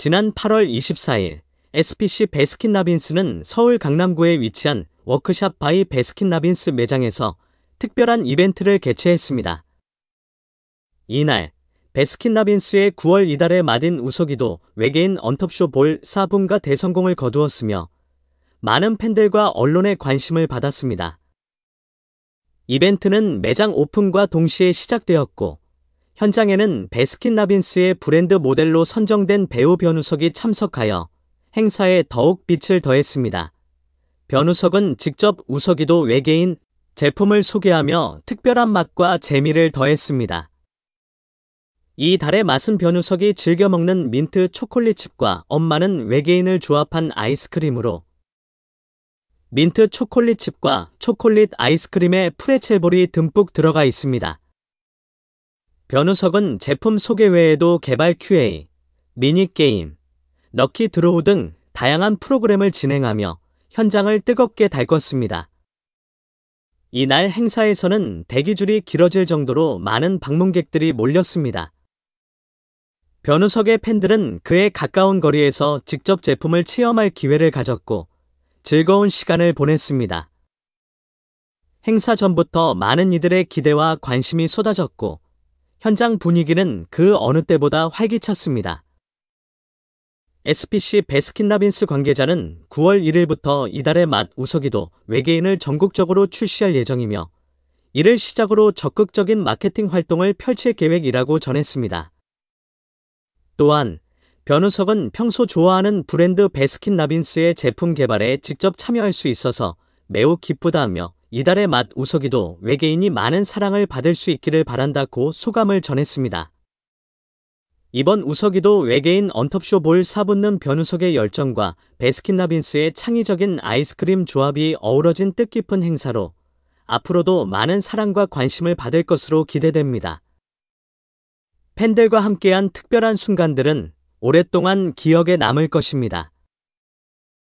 지난 8월 24일 SPC 베스킨라빈스는 서울 강남구에 위치한 워크샵 바이 베스킨라빈스 매장에서 특별한 이벤트를 개최했습니다. 이날 베스킨라빈스의 9월 이달에 마딘 우석이도 외계인 언톱쇼 볼 4분과 대성공을 거두었으며 많은 팬들과 언론의 관심을 받았습니다. 이벤트는 매장 오픈과 동시에 시작되었고 현장에는 베스킨라빈스의 브랜드 모델로 선정된 배우 변우석이 참석하여 행사에 더욱 빛을 더했습니다. 변우석은 직접 우석이도 외계인 제품을 소개하며 특별한 맛과 재미를 더했습니다. 이 달의 맛은 변우석이 즐겨 먹는 민트 초콜릿칩과 엄마는 외계인을 조합한 아이스크림으로 민트 초콜릿칩과 초콜릿 아이스크림에 프레첼볼이 듬뿍 들어가 있습니다. 변우석은 제품 소개 외에도 개발 QA, 미니게임, 럭키 드로우 등 다양한 프로그램을 진행하며 현장을 뜨겁게 달궜습니다. 이날 행사에서는 대기줄이 길어질 정도로 많은 방문객들이 몰렸습니다. 변우석의 팬들은 그에 가까운 거리에서 직접 제품을 체험할 기회를 가졌고 즐거운 시간을 보냈습니다. 행사 전부터 많은 이들의 기대와 관심이 쏟아졌고 현장 분위기는 그 어느 때보다 활기찼습니다. SPC 베스킨라빈스 관계자는 9월 1일부터 이달의 맛 우석이도 외계인을 전국적으로 출시할 예정이며 이를 시작으로 적극적인 마케팅 활동을 펼칠 계획이라고 전했습니다. 또한 변우석은 평소 좋아하는 브랜드 베스킨라빈스의 제품 개발에 직접 참여할 수 있어서 매우 기쁘다 하며 이달의 맛 우석이도 외계인이 많은 사랑을 받을 수 있기를 바란다고 소감을 전했습니다. 이번 우석이도 외계인 언톱쇼 볼 사분는 변우석의 열정과 베스킨라빈스의 창의적인 아이스크림 조합이 어우러진 뜻깊은 행사로 앞으로도 많은 사랑과 관심을 받을 것으로 기대됩니다. 팬들과 함께한 특별한 순간들은 오랫동안 기억에 남을 것입니다.